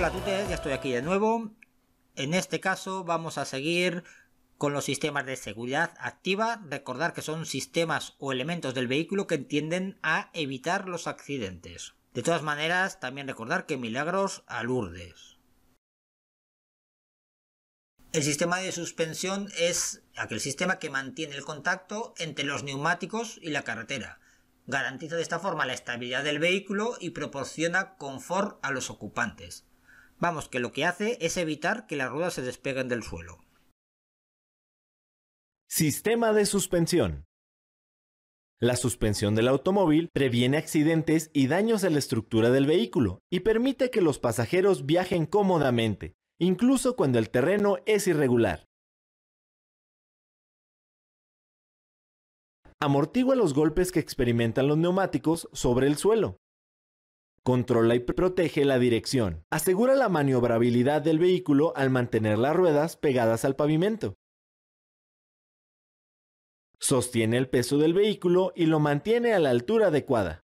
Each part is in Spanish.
Hola todos, ya estoy aquí de nuevo. En este caso vamos a seguir con los sistemas de seguridad activa. Recordar que son sistemas o elementos del vehículo que tienden a evitar los accidentes. De todas maneras, también recordar que milagros alurdes. El sistema de suspensión es aquel sistema que mantiene el contacto entre los neumáticos y la carretera. Garantiza de esta forma la estabilidad del vehículo y proporciona confort a los ocupantes. Vamos, que lo que hace es evitar que las ruedas se despeguen del suelo. Sistema de suspensión. La suspensión del automóvil previene accidentes y daños a la estructura del vehículo y permite que los pasajeros viajen cómodamente, incluso cuando el terreno es irregular. Amortigua los golpes que experimentan los neumáticos sobre el suelo, Controla y protege la dirección. Asegura la maniobrabilidad del vehículo al mantener las ruedas pegadas al pavimento. Sostiene el peso del vehículo y lo mantiene a la altura adecuada.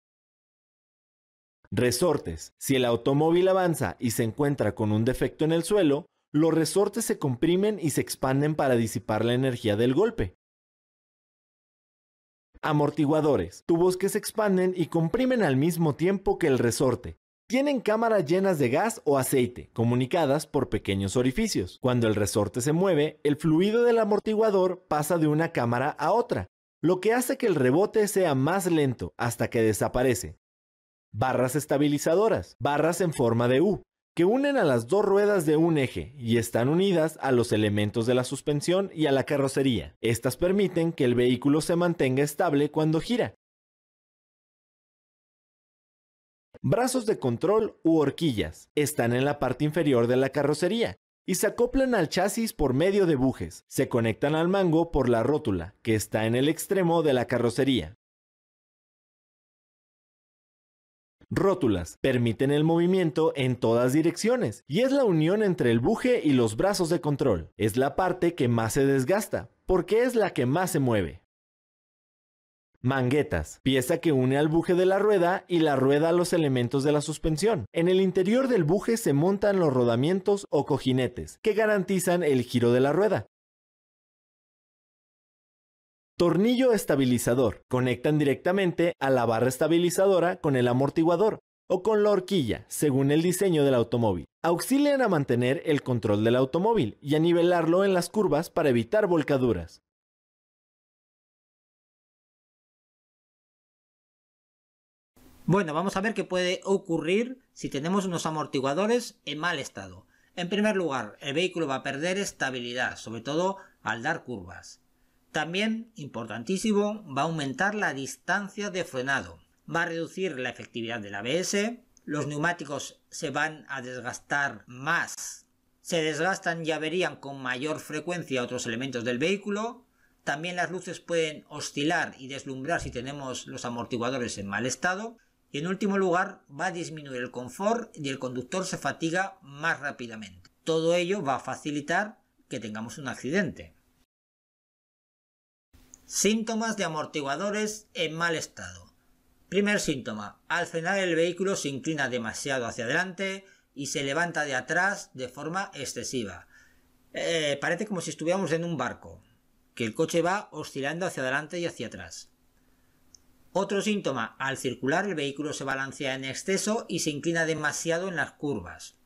Resortes. Si el automóvil avanza y se encuentra con un defecto en el suelo, los resortes se comprimen y se expanden para disipar la energía del golpe. Amortiguadores, tubos que se expanden y comprimen al mismo tiempo que el resorte. Tienen cámaras llenas de gas o aceite, comunicadas por pequeños orificios. Cuando el resorte se mueve, el fluido del amortiguador pasa de una cámara a otra, lo que hace que el rebote sea más lento hasta que desaparece. Barras estabilizadoras, barras en forma de U, que unen a las dos ruedas de un eje y están unidas a los elementos de la suspensión y a la carrocería. Estas permiten que el vehículo se mantenga estable cuando gira. Brazos de control u horquillas están en la parte inferior de la carrocería y se acoplan al chasis por medio de bujes. Se conectan al mango por la rótula, que está en el extremo de la carrocería. rótulas, permiten el movimiento en todas direcciones y es la unión entre el buje y los brazos de control. Es la parte que más se desgasta, porque es la que más se mueve. Manguetas, pieza que une al buje de la rueda y la rueda a los elementos de la suspensión. En el interior del buje se montan los rodamientos o cojinetes, que garantizan el giro de la rueda. Tornillo estabilizador. Conectan directamente a la barra estabilizadora con el amortiguador o con la horquilla, según el diseño del automóvil. Auxilian a mantener el control del automóvil y a nivelarlo en las curvas para evitar volcaduras. Bueno, vamos a ver qué puede ocurrir si tenemos unos amortiguadores en mal estado. En primer lugar, el vehículo va a perder estabilidad, sobre todo al dar curvas. También, importantísimo, va a aumentar la distancia de frenado, va a reducir la efectividad del ABS, los neumáticos se van a desgastar más, se desgastan y averían con mayor frecuencia otros elementos del vehículo, también las luces pueden oscilar y deslumbrar si tenemos los amortiguadores en mal estado, y en último lugar va a disminuir el confort y el conductor se fatiga más rápidamente. Todo ello va a facilitar que tengamos un accidente. Síntomas de amortiguadores en mal estado. Primer síntoma, al frenar el vehículo se inclina demasiado hacia adelante y se levanta de atrás de forma excesiva. Eh, parece como si estuviéramos en un barco, que el coche va oscilando hacia adelante y hacia atrás. Otro síntoma, al circular el vehículo se balancea en exceso y se inclina demasiado en las curvas.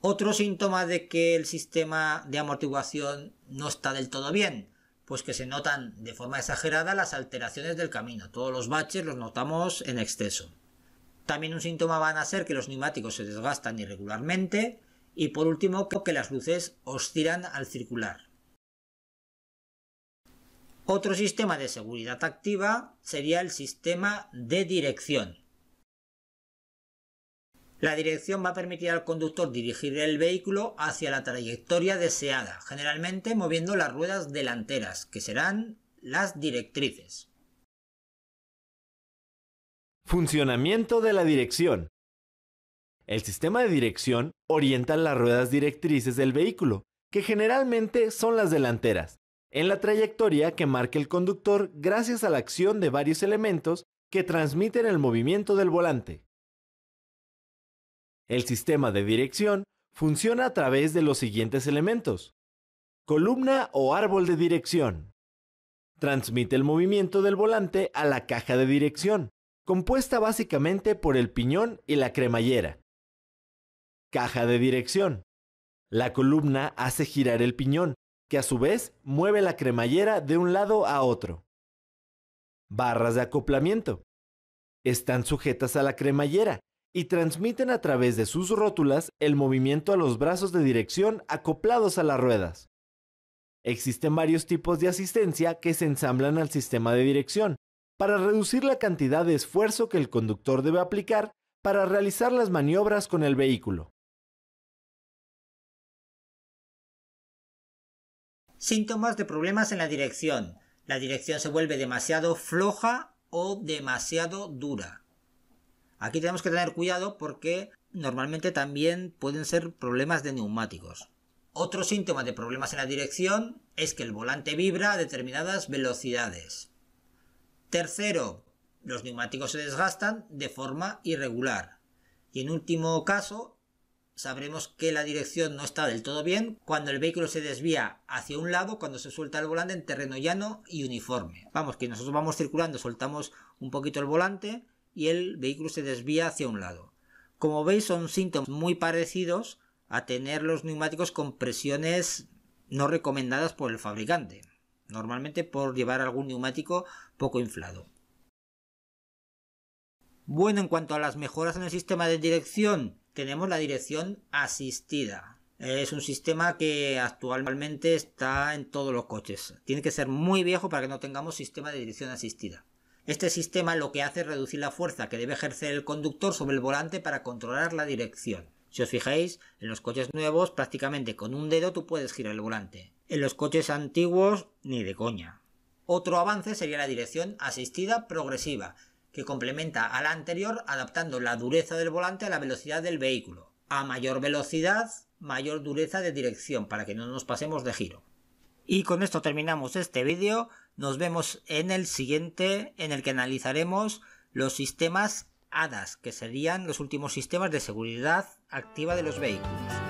Otro síntoma de que el sistema de amortiguación no está del todo bien, pues que se notan de forma exagerada las alteraciones del camino. Todos los baches los notamos en exceso. También un síntoma van a ser que los neumáticos se desgastan irregularmente y por último que las luces oscilan al circular. Otro sistema de seguridad activa sería el sistema de dirección. La dirección va a permitir al conductor dirigir el vehículo hacia la trayectoria deseada, generalmente moviendo las ruedas delanteras, que serán las directrices. Funcionamiento de la dirección. El sistema de dirección orienta las ruedas directrices del vehículo, que generalmente son las delanteras, en la trayectoria que marca el conductor gracias a la acción de varios elementos que transmiten el movimiento del volante. El sistema de dirección funciona a través de los siguientes elementos. Columna o árbol de dirección. Transmite el movimiento del volante a la caja de dirección, compuesta básicamente por el piñón y la cremallera. Caja de dirección. La columna hace girar el piñón, que a su vez mueve la cremallera de un lado a otro. Barras de acoplamiento. Están sujetas a la cremallera y transmiten a través de sus rótulas el movimiento a los brazos de dirección acoplados a las ruedas. Existen varios tipos de asistencia que se ensamblan al sistema de dirección para reducir la cantidad de esfuerzo que el conductor debe aplicar para realizar las maniobras con el vehículo. Síntomas de problemas en la dirección. La dirección se vuelve demasiado floja o demasiado dura. Aquí tenemos que tener cuidado porque normalmente también pueden ser problemas de neumáticos. Otro síntoma de problemas en la dirección es que el volante vibra a determinadas velocidades. Tercero, los neumáticos se desgastan de forma irregular. Y en último caso, sabremos que la dirección no está del todo bien cuando el vehículo se desvía hacia un lado cuando se suelta el volante en terreno llano y uniforme. Vamos, que nosotros vamos circulando, soltamos un poquito el volante y el vehículo se desvía hacia un lado. Como veis son síntomas muy parecidos a tener los neumáticos con presiones no recomendadas por el fabricante, normalmente por llevar algún neumático poco inflado. Bueno, en cuanto a las mejoras en el sistema de dirección, tenemos la dirección asistida. Es un sistema que actualmente está en todos los coches. Tiene que ser muy viejo para que no tengamos sistema de dirección asistida. Este sistema lo que hace es reducir la fuerza que debe ejercer el conductor sobre el volante para controlar la dirección. Si os fijáis, en los coches nuevos prácticamente con un dedo tú puedes girar el volante. En los coches antiguos ni de coña. Otro avance sería la dirección asistida progresiva, que complementa a la anterior adaptando la dureza del volante a la velocidad del vehículo. A mayor velocidad, mayor dureza de dirección para que no nos pasemos de giro. Y con esto terminamos este vídeo. Nos vemos en el siguiente, en el que analizaremos los sistemas HADAS, que serían los últimos sistemas de seguridad activa de los vehículos.